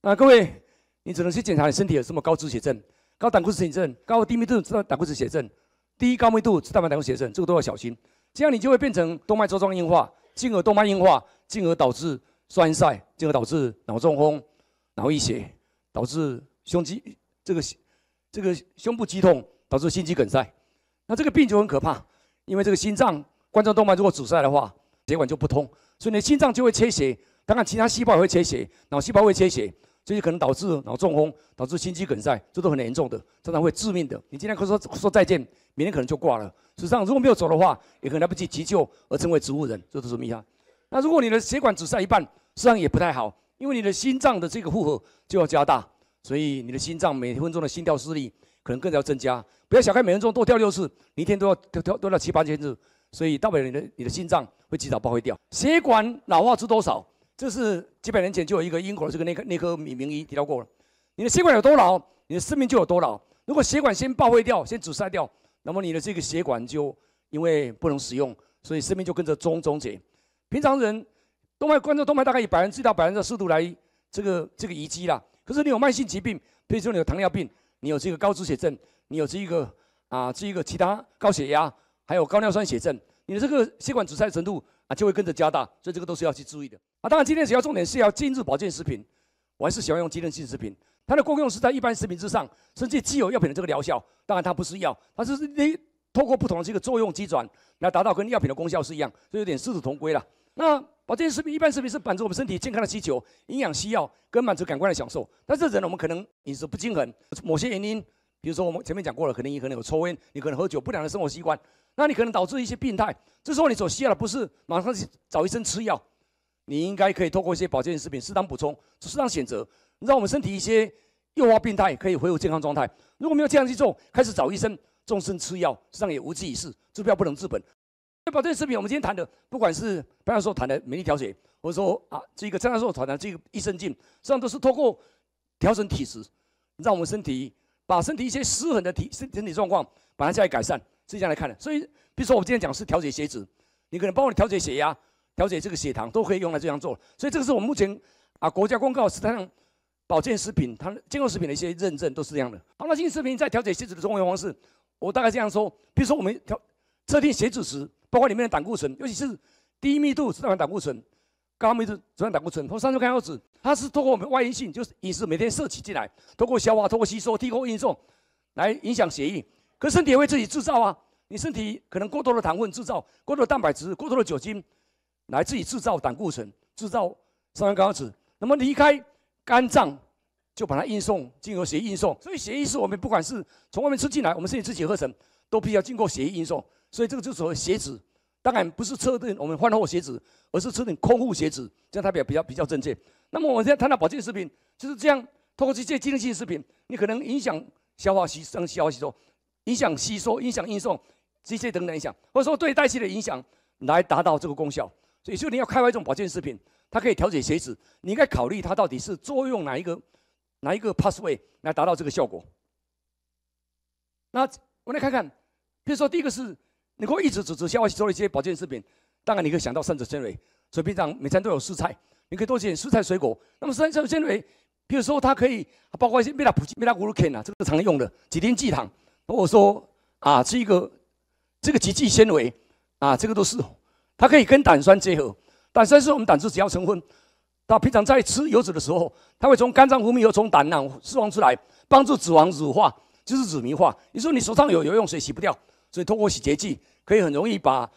那各位，你只能去检查你身体有什么高脂血症、高胆固醇血症、高低密度脂蛋白胆固醇血症、低高密度脂蛋白胆固醇血症，这个都要小心。这样你就会变成动脉粥状硬化，进而动脉硬化，进而导致栓塞，进而导致脑中风、脑溢血，导致胸肌这个这个胸部肌痛，导致心肌梗塞。那这个病就很可怕，因为这个心脏冠状动脉如果阻塞的话，血管就不通，所以你的心脏就会缺血，当然其他细胞也会缺血，脑细胞会缺血。所以可能导致脑中风，导致心肌梗塞，这都很严重的，常常会致命的。你今天可说说再见，明天可能就挂了。实际上，如果没有走的话，也可能来不及急救而成为植物人，这是什么意思？那如果你的血管只剩一半，实际上也不太好，因为你的心脏的这个负荷就要加大，所以你的心脏每分钟的心跳失力可能更要增加。不要小看每分钟多跳六次，你一天都要跳跳多了七八千次，所以代表你的你的心脏会及早报废掉。血管老化是多少？这是几百年前就有一个英国这个内科内科名名医提到过了，你的血管有多老，你的生命就有多老。如果血管先报废掉、先阻塞掉，那么你的这个血管就因为不能使用，所以生命就跟着终终结。平常人动脉冠状动脉大概以百分之到百分之四度来这个这个移机啦。可是你有慢性疾病，譬如说你有糖尿病，你有这个高脂血症，你有这一个啊这一个其他高血压，还有高尿酸血症。你的这个血管阻塞程度啊，就会跟着加大，所以这个都是要去注意的啊。当然，今天主要重点是要进入保健食品，我还是喜欢用机能性食品。它的功用是在一般食品之上，甚至既有药品的这个疗效。当然，它不是药，它是你透过不同的这个作用机转来达到跟药品的功效是一样，所以有点殊途同归了。那保健食品、一般食品是满足我们身体健康的需求、营养需要跟满足感官的享受。但是人我们可能饮食不均衡，某些原因。比如说，我们前面讲过了，可能你可能有抽烟，你可能喝酒，不良的生活习惯，那你可能导致一些病态。这时候你所需要的不是马上去找医生吃药，你应该可以通过一些保健食品适当补充，适当选择，让我们身体一些诱发病态可以恢复健康状态。如果没有这样去做，开始找医生终身吃药，实际上也无济于事，治标不能治本。保健食品，我们今天谈的，不管是白教授谈的免疫调节，或者说啊，这个张教授谈的这个益生菌，实际上都是通过调整体质，让我们身体。把身体一些失衡的体身身体状况把它加以改善，是这样来看的。所以，比如说我们今天讲是调节血脂，你可能包括调节血压、调节这个血糖，都可以用来这样做。所以，这个是我们目前啊国家公告是场上保健食品、它健康食品的一些认证都是这样的。功能性食品在调节血脂的综合方式，我大概这样说：，比如说我们调测定血脂时，包括里面的胆固醇，尤其是低密度脂肪胆固醇。高分子脂肪胆固醇，我三酸甘油酯，它是透过我们外因性，就是饮食每天摄取进来，透过消化、透过吸收、透过运送，来影响血液。可身体也会自己制造啊，你身体可能过多的糖分制造，过多的蛋白质、过多的酒精，来自己制造胆固醇、制造三酸甘油酯。那么离开肝脏，就把它运送进入血液运送。所以血液是我们不管是从外面吃进来，我们身体自己合成，都必须要经过血液运送。所以这个就所谓血脂。当然不是测定我们换货血脂，而是测定空腹血脂，这样代表比较比较正确。那么我们现在谈到保健食品，就是这样，通过这些功能性食品，你可能影响消化吸收、消化吸收、影响吸收、影响运送、这些等等影响，或者说对代谢的影响来达到这个功效。所以，说你要开发一种保健食品，它可以调节血脂，你应该考虑它到底是作用哪一个哪一个 passway 来达到这个效果。那我们来看看，比如说第一个是。你可以一直只吃消化吸收的一些保健食品，当然你可以想到膳食纤维。所以平常每餐都有蔬菜，你可以多吃点蔬菜水果。那么膳食纤维，譬如说它可以包括一些贝拉普聚贝塔葡聚糖啊，这个常用的几丁聚糖。如果说啊是一个这个极聚纤维啊，这个都是它可以跟胆酸结合。胆酸是我们胆汁主要成分。那平常在吃油脂的时候，它会从肝脏分泌，又从胆囊释放出来，帮助脂肪乳化，就是脂糜化。你说你手上有油用水洗不掉？所以，通过洗洁剂可以很容易把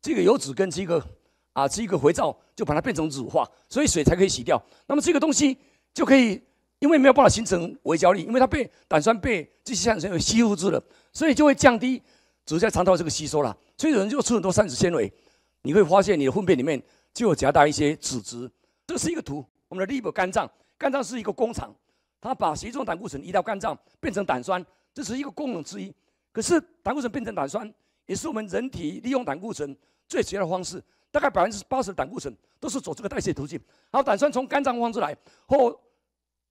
这个油脂跟这个啊，这个肥皂就把它变成乳化，所以水才可以洗掉。那么这个东西就可以，因为没有办法形成微胶粒，因为它被胆酸被这些产纤维吸附住了，所以就会降低在肠道这个吸收了。所以人就吃很多膳食纤维，你会发现你的粪便里面就有夹带一些脂质。这是一个图，我们的 Liver 肝脏，肝脏是一个工厂，它把血中胆固醇移到肝脏变成胆酸，这是一个功能之一。可是胆固醇变成胆酸，也是我们人体利用胆固醇最主要的方式。大概百分之八十的胆固醇都是走这个代谢途径。好，胆酸从肝脏放出来，或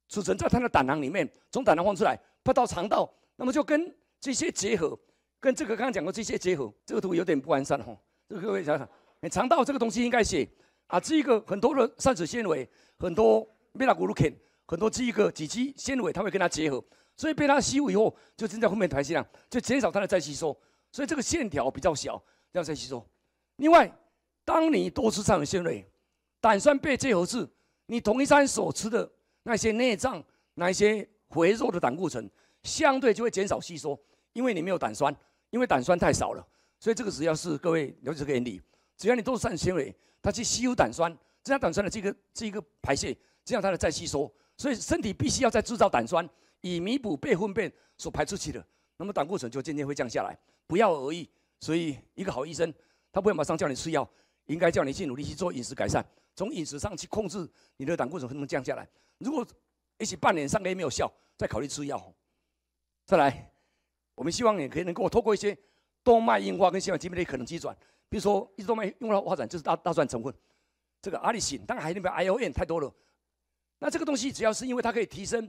储存在他的胆囊里面，从胆囊放出来，跑到肠道，那么就跟这些结合，跟这个刚讲过这些结合。这个图有点不完善哦，这个各位想想，你肠道这个东西应该写啊，这个很多的膳食纤维，很多 u 谷芦 n 很多这个几级纤维，它会跟它结合。所以被它吸收以后，就增加后面排泄量，就减少它的再吸收。所以这个线条比较小，样再吸收。另外，当你多吃膳食纤维，胆酸被结合质，你同一餐所吃的那些内脏、那些肥肉的胆固醇，相对就会减少吸收，因为你没有胆酸，因为胆酸太少了。所以这个只要是各位了解这个原理，只要你多吃膳食纤维，它去吸收胆酸，增加胆酸的这个这个排泄，增加它的再吸收。所以身体必须要再制造胆酸。以弥补被粪便所排出去的，那么胆固醇就渐渐会降下来。不要而已，所以一个好医生他不会马上叫你吃药，应该叫你去努力去做饮食改善，从饮食上去控制你的胆固醇能不能降下来。如果一起半年、三个月没有效，再考虑吃药。再来，我们希望也可以能够透过一些动脉硬化跟血管疾病的可能逆转，比如说一直都没用到发展就是大大蒜成分，这个阿利然还有那个 I O N 太多了。那这个东西只要是因为它可以提升。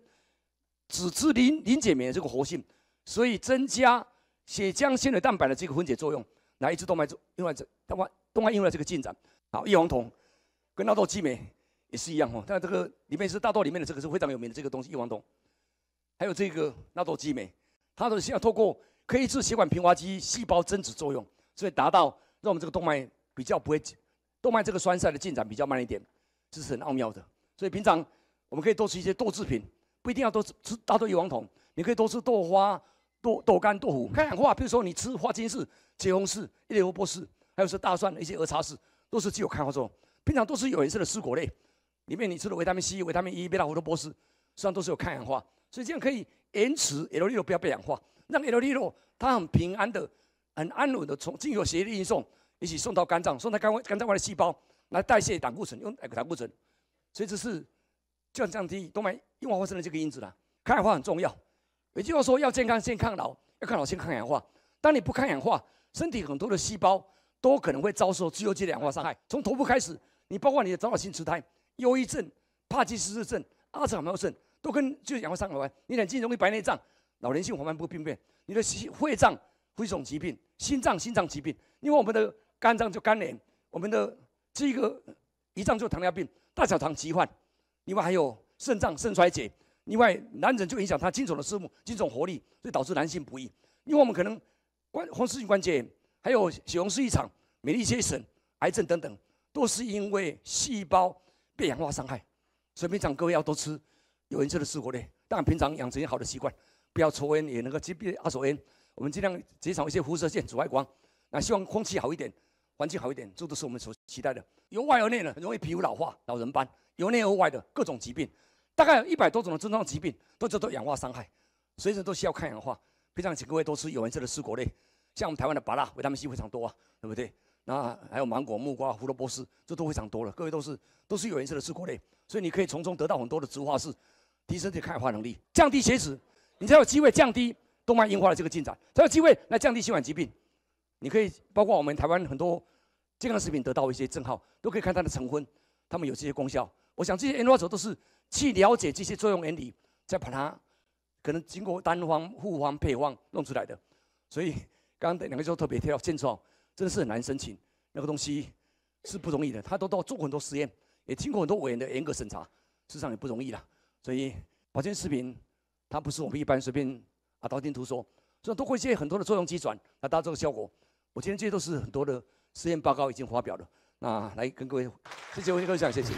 脂质磷磷解酶的这个活性，所以增加血浆纤维蛋白的这个分解作用，来抑制动脉用来这动脉动脉用来这个进展。好，叶黄酮跟纳豆激酶也是一样哦。但这个里面是大豆里面的这个是非常有名的这个东西，叶黄酮，还有这个纳豆激酶，它都是要透过可以治血管平滑肌细胞增殖作用，所以达到让我们这个动脉比较不会动脉这个栓塞的进展比较慢一点，这是很奥妙的。所以平常我们可以多吃一些豆制品。不一定要多吃大豆异黄酮，你可以多吃豆花、豆豆干、豆腐。抗氧化，比如说你吃花青素、茄红素、一粒胡萝卜素，还有是大蒜的一些二叉素，都是具有抗氧化作用。平常多吃有颜色的蔬果类，里面你吃的维他命 C、维他命 E、贝塔胡萝卜素，实际上都是有抗氧化。所以这样可以延迟 l d 不要被氧化，让 LDL 它很平安的、很安稳的从经由血液运送，一起送到肝脏，送到肝肝脏外的细胞来代谢胆固醇，用胆固醇。所以这是。就要降低动脉硬化过生的这个因子了。抗氧化很重要，也就是说，要健康先抗老，要抗老先抗氧化。当你不抗氧化，身体很多的细胞都可能会遭受自由基的氧化伤害。从头部开始，你包括你的早老性痴呆、忧郁症、帕金森症、阿尔茨海默症，都跟就氧化伤害有关。你眼睛容易白内障、老年性黄斑部病变，你的心、肺脏、各种疾病、心脏、心脏疾病，因为我们的肝脏就肝炎，我们的这个胰脏就糖尿病、大小肠疾患。另外还有肾脏肾衰竭，另外男人就影响他精虫的数目、精虫活力，所以导致男性不易。因为我们可能关风湿性关节，炎，还有血红素异常、免疫缺损、癌症等等，都是因为细胞被氧化伤害。所以平常各位要多吃有颜色的食物呢，但平常养成好的习惯，不要抽烟，也能够戒别二手烟。我们尽量减少一些辐射线、紫外光。那希望空气好一点，环境好一点，这都是我们所期待的。由外而内很容易皮肤老化、老人斑。由内而外的各种疾病，大概有一百多种的症状疾病都叫做氧化伤害，所以人都需要抗氧化。非常请各位多吃有颜色的蔬果类，像我们台湾的芭乐，维他命 C 非常多啊，对不对？那还有芒果、木瓜、胡萝卜丝，这都非常多了。各位都是都是有颜色的蔬果类，所以你可以从中得到很多的植化式，提升这抗氧化能力，降低血脂，你才有机会降低动脉硬化的这个进展，才有机会来降低心血管疾病。你可以包括我们台湾很多健康食品得到一些证号，都可以看它的成分，它们有这些功效。我想这些 n o 者都是去了解这些作用原理，再把它可能经过单方、复方、配方弄出来的。所以刚刚两个教授特别提到，现在哦真的是很难申请那个东西是不容易的。他都到做过很多实验，也经过很多委员的严格审查，事实上也不容易啦。所以保健食品它不是我们一般随便啊道听途说，所以都会借很多的作用机转来达到效果。我今天这些都是很多的实验报告已经发表了。那来跟各位谢谢我先分享，谢谢。